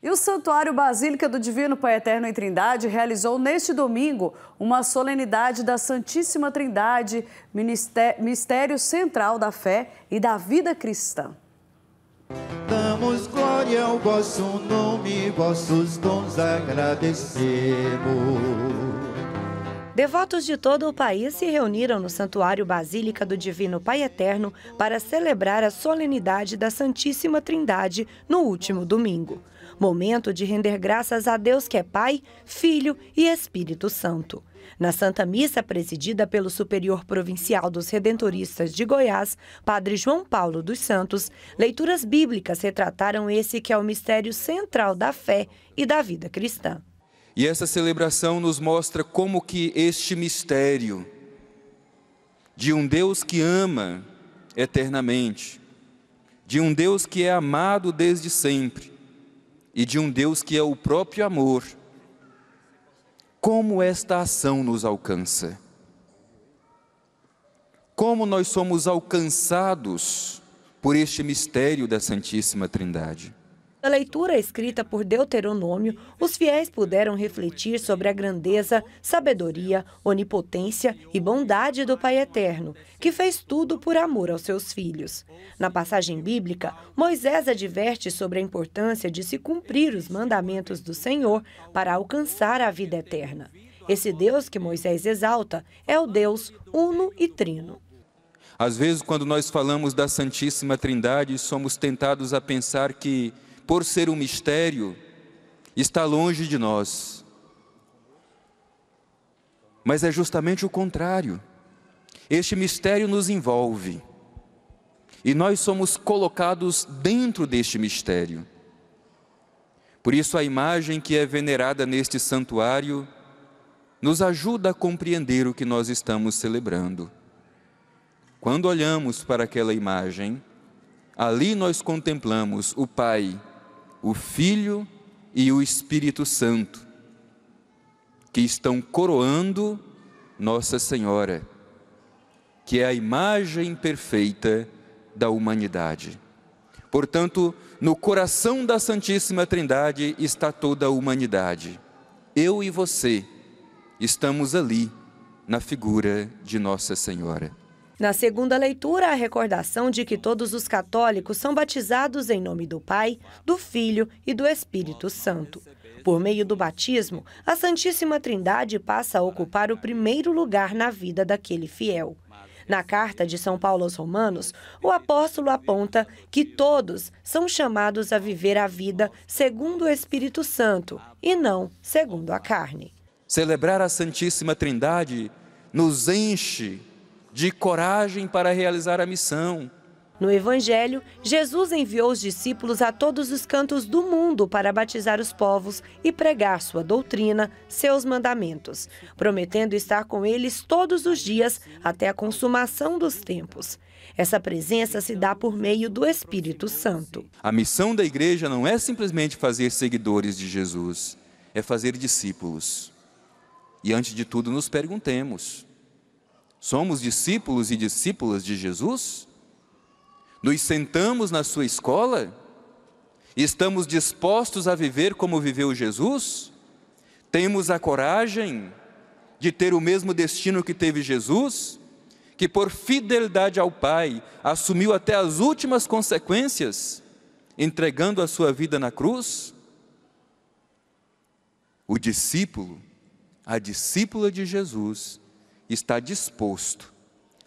E o Santuário Basílica do Divino Pai Eterno em Trindade realizou neste domingo uma solenidade da Santíssima Trindade, mistério central da fé e da vida cristã. Damos glória ao vosso nome, vossos dons agradecemos. Devotos de todo o país se reuniram no Santuário Basílica do Divino Pai Eterno para celebrar a solenidade da Santíssima Trindade no último domingo. Momento de render graças a Deus que é Pai, Filho e Espírito Santo. Na Santa Missa, presidida pelo Superior Provincial dos Redentoristas de Goiás, Padre João Paulo dos Santos, leituras bíblicas retrataram esse que é o mistério central da fé e da vida cristã. E essa celebração nos mostra como que este mistério de um Deus que ama eternamente, de um Deus que é amado desde sempre, e de um Deus que é o próprio amor, como esta ação nos alcança? Como nós somos alcançados por este mistério da Santíssima Trindade? Na leitura escrita por Deuteronômio, os fiéis puderam refletir sobre a grandeza, sabedoria, onipotência e bondade do Pai Eterno, que fez tudo por amor aos seus filhos. Na passagem bíblica, Moisés adverte sobre a importância de se cumprir os mandamentos do Senhor para alcançar a vida eterna. Esse Deus que Moisés exalta é o Deus uno e trino. Às vezes, quando nós falamos da Santíssima Trindade, somos tentados a pensar que por ser um mistério, está longe de nós. Mas é justamente o contrário. Este mistério nos envolve. E nós somos colocados dentro deste mistério. Por isso, a imagem que é venerada neste santuário nos ajuda a compreender o que nós estamos celebrando. Quando olhamos para aquela imagem, ali nós contemplamos o Pai o Filho e o Espírito Santo, que estão coroando Nossa Senhora, que é a imagem perfeita da humanidade. Portanto, no coração da Santíssima Trindade está toda a humanidade. Eu e você estamos ali, na figura de Nossa Senhora. Na segunda leitura, a recordação de que todos os católicos são batizados em nome do Pai, do Filho e do Espírito Santo. Por meio do batismo, a Santíssima Trindade passa a ocupar o primeiro lugar na vida daquele fiel. Na carta de São Paulo aos Romanos, o apóstolo aponta que todos são chamados a viver a vida segundo o Espírito Santo e não segundo a carne. Celebrar a Santíssima Trindade nos enche de coragem para realizar a missão. No Evangelho, Jesus enviou os discípulos a todos os cantos do mundo para batizar os povos e pregar sua doutrina, seus mandamentos, prometendo estar com eles todos os dias até a consumação dos tempos. Essa presença se dá por meio do Espírito Santo. A missão da igreja não é simplesmente fazer seguidores de Jesus, é fazer discípulos. E antes de tudo, nos perguntemos: Somos discípulos e discípulas de Jesus? Nos sentamos na sua escola? Estamos dispostos a viver como viveu Jesus? Temos a coragem de ter o mesmo destino que teve Jesus, que por fidelidade ao Pai assumiu até as últimas consequências, entregando a sua vida na cruz? O discípulo, a discípula de Jesus, está disposto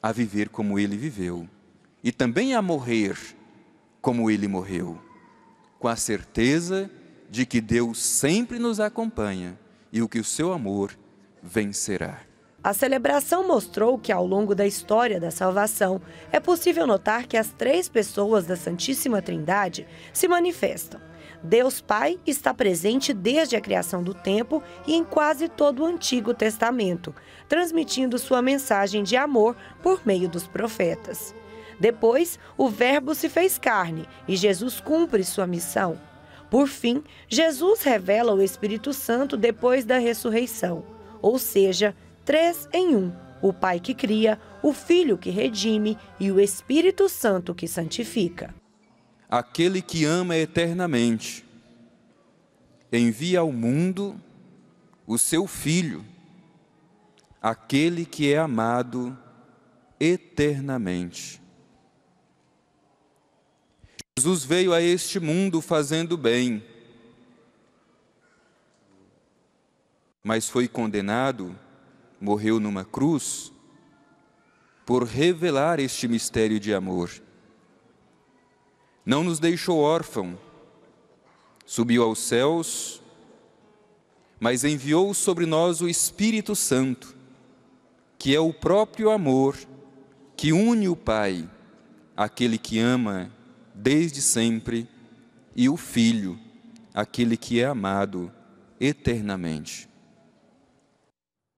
a viver como ele viveu e também a morrer como ele morreu, com a certeza de que Deus sempre nos acompanha e o que o seu amor vencerá. A celebração mostrou que, ao longo da história da salvação, é possível notar que as três pessoas da Santíssima Trindade se manifestam Deus Pai está presente desde a criação do tempo e em quase todo o Antigo Testamento, transmitindo sua mensagem de amor por meio dos profetas. Depois, o Verbo se fez carne e Jesus cumpre sua missão. Por fim, Jesus revela o Espírito Santo depois da ressurreição, ou seja, três em um: o Pai que cria, o Filho que redime e o Espírito Santo que santifica aquele que ama eternamente, envia ao mundo o seu Filho, aquele que é amado eternamente. Jesus veio a este mundo fazendo bem, mas foi condenado, morreu numa cruz, por revelar este mistério de amor não nos deixou órfão, subiu aos céus, mas enviou sobre nós o Espírito Santo, que é o próprio amor que une o Pai, aquele que ama desde sempre, e o Filho, aquele que é amado eternamente.